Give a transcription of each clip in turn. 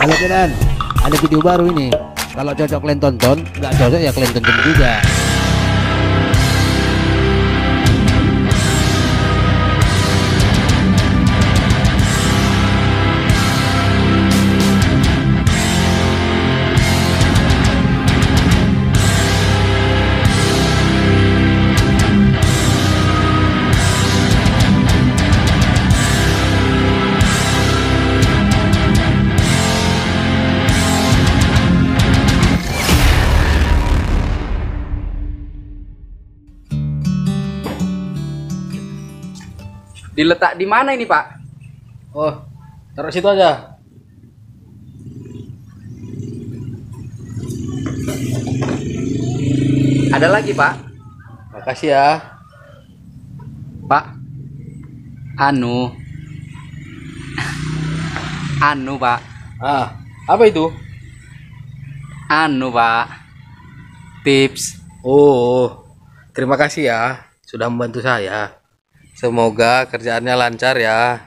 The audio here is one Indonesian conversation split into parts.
halo Kinan ada video baru ini kalau cocok kalian tonton nggak cocok ya kalian tonton juga Diletak di mana ini, Pak? Oh, taruh situ aja. Ada lagi, Pak? Makasih ya. Pak. Anu. Anu, Pak. Ah, apa itu? Anu, Pak. Tips. Oh, terima kasih ya sudah membantu saya. Semoga kerjaannya lancar ya.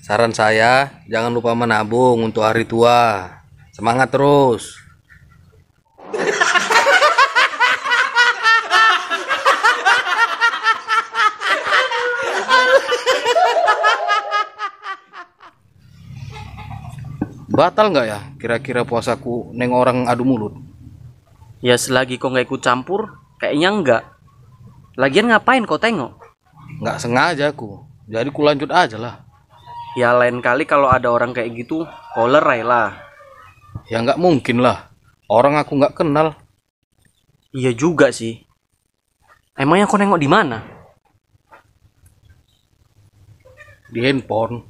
Saran saya, jangan lupa menabung untuk hari tua. Semangat terus. Batal nggak ya kira-kira puasaku neng orang adu mulut? Ya selagi kau nggak ikut campur, kayaknya enggak. Lagian ngapain kau tengok? nggak sengaja aku jadi ku lanjut aja lah ya lain kali kalau ada orang kayak gitu koler lah ya nggak mungkin lah orang aku nggak kenal iya juga sih emangnya kau nengok di mana di handphone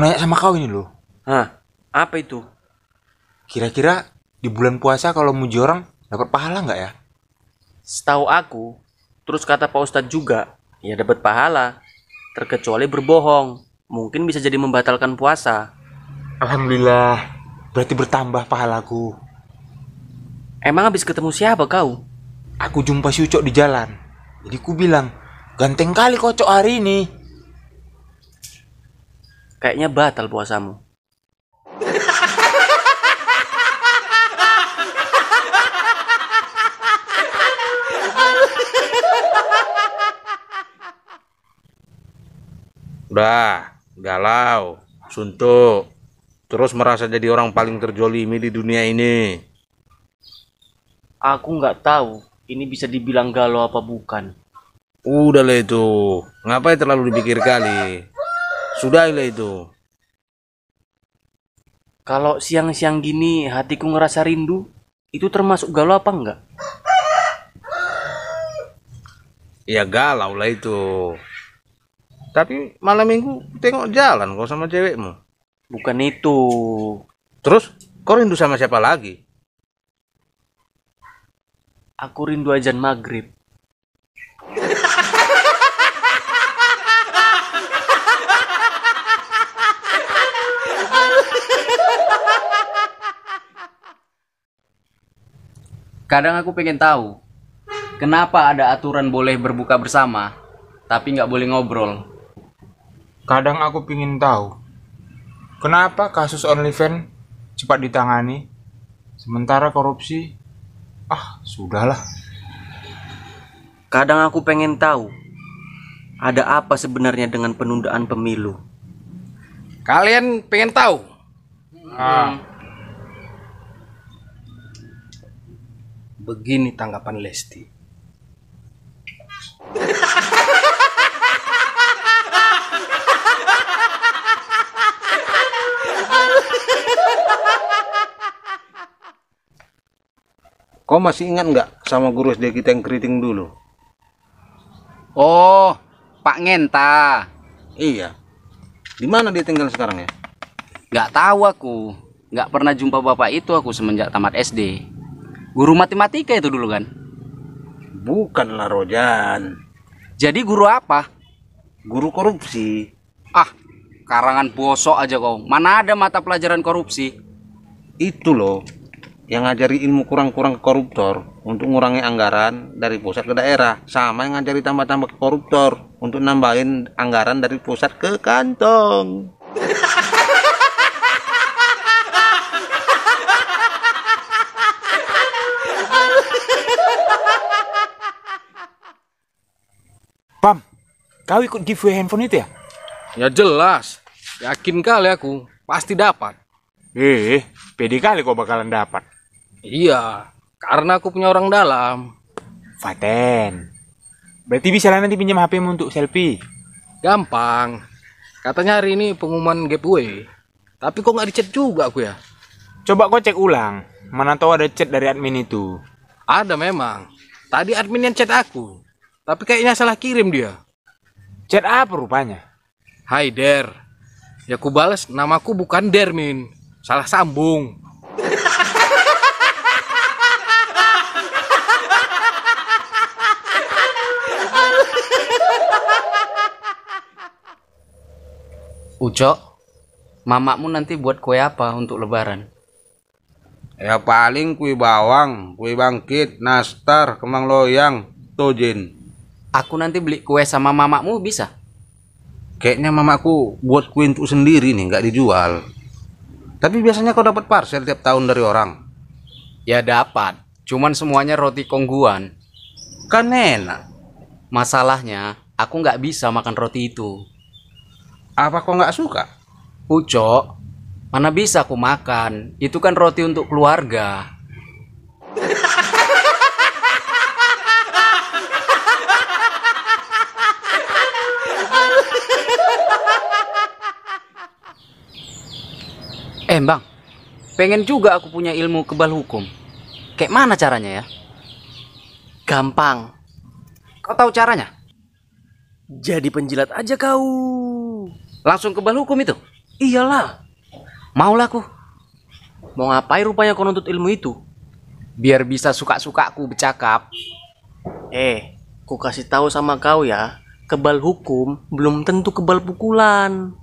mau nanya sama kau ini loh. Hah? Apa itu? Kira-kira di bulan puasa kalau muji orang dapat pahala nggak ya? Setahu aku, terus kata Pak Ustadz juga, ya dapat pahala. Terkecuali berbohong, mungkin bisa jadi membatalkan puasa. Alhamdulillah, berarti bertambah pahalaku. Emang habis ketemu siapa kau? Aku jumpa si Ucok di jalan. Jadi ku bilang, ganteng kali kocok hari ini kayaknya batal puasamu. Udah, galau, suntuk, terus merasa jadi orang paling terjolimi di dunia ini. Aku nggak tahu ini bisa dibilang galau apa bukan. Udah lah itu, ngapain terlalu dipikir kali. Sudah Sudahlah itu. Kalau siang-siang gini hatiku ngerasa rindu, itu termasuk galau apa enggak? Ya galau lah itu. Tapi malam minggu tengok jalan kau sama cewekmu. Bukan itu. Terus kau rindu sama siapa lagi? Aku rindu ajan maghrib. Kadang aku pengen tahu, kenapa ada aturan boleh berbuka bersama, tapi nggak boleh ngobrol. Kadang aku pengen tahu, kenapa kasus OnlyFans cepat ditangani, sementara korupsi, ah sudahlah. Kadang aku pengen tahu, ada apa sebenarnya dengan penundaan pemilu? Kalian pengen tahu? Hmm. Begini tanggapan Lesti. Kau masih ingat nggak sama guru SD kita yang keriting dulu? Oh, Pak Ngenta. Iya. Di mana dia tinggal sekarang ya? Nggak tahu aku. Nggak pernah jumpa bapak itu aku semenjak tamat SD. Guru matematika itu dulu kan? Bukanlah Rojan. Jadi guru apa? Guru korupsi. Ah, karangan bosok aja kau. Mana ada mata pelajaran korupsi? Itu loh, yang ngajari ilmu kurang-kurang ke koruptor untuk ngurangi anggaran dari pusat ke daerah sama yang ngajari tambah-tambah ke koruptor untuk nambahin anggaran dari pusat ke kantong Kau ikut giveaway handphone itu ya? Ya jelas. Yakin kali aku, pasti dapat. Eh, pede kali kau bakalan dapat. Iya, karena aku punya orang dalam. Faten. Berarti bisa lah nanti pinjam HP untuk selfie. Gampang. Katanya hari ini pengumuman giveaway. Tapi kok nggak dicet juga aku ya? Coba kau cek ulang. Mana tahu ada chat dari admin itu. Ada memang. Tadi admin yang chat aku. Tapi kayaknya salah kirim dia. Chat apa rupanya? Hai Der. Ya ku balas namaku bukan Dermin. Salah sambung. Ucok, mamakmu nanti buat kue apa untuk lebaran? Ya paling kue bawang, kue bangkit, nastar, kemang loyang, tojin aku nanti beli kue sama mamamu bisa? Kayaknya mamaku buat kue untuk sendiri nih, nggak dijual. Tapi biasanya kau dapat parcel tiap tahun dari orang. Ya dapat, cuman semuanya roti kongguan. Kan enak. Masalahnya, aku nggak bisa makan roti itu. Apa kau nggak suka? Ucok, mana bisa aku makan? Itu kan roti untuk keluarga. bang, pengen juga aku punya ilmu kebal hukum. Kayak mana caranya ya? Gampang. Kau tahu caranya? Jadi penjilat aja kau. Langsung kebal hukum itu? Iyalah. Maulah aku. Mau ngapain rupanya kau nuntut ilmu itu? Biar bisa suka-suka aku bercakap. Eh, ku kasih tahu sama kau ya, kebal hukum belum tentu kebal pukulan.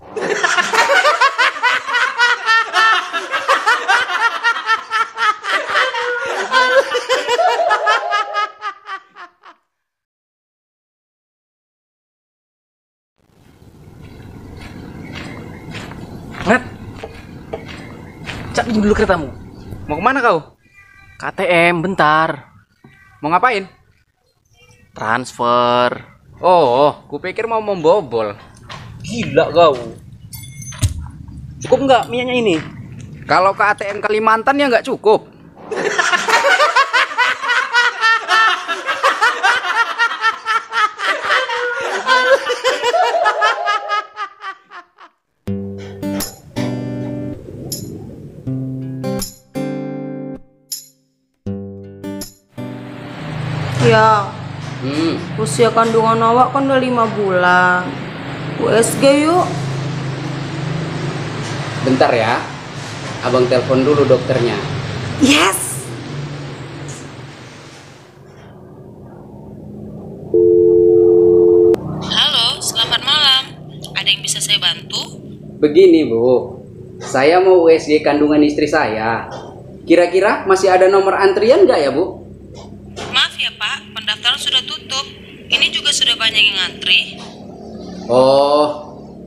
tunggu dulu keretamu. Mau kemana kau? KTM, bentar. Mau ngapain? Transfer. Oh, oh, kupikir mau membobol. Gila kau. Cukup nggak minyaknya ini? Kalau ke ATM Kalimantan ya nggak cukup. usia kandungan awak kan udah 5 bulan USG yuk bentar ya abang telepon dulu dokternya yes halo selamat malam ada yang bisa saya bantu begini bu saya mau USG kandungan istri saya kira-kira masih ada nomor antrian gak ya bu maaf ya pak pendaftaran sudah tutup ini juga sudah banyak yang ngantri. Oh,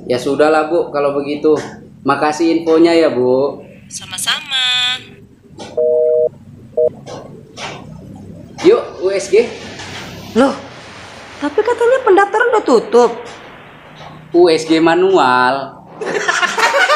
ya sudahlah Bu kalau begitu. Makasih infonya ya Bu. Sama-sama. Yuk USG. Loh, tapi katanya pendaftaran udah tutup. USG manual.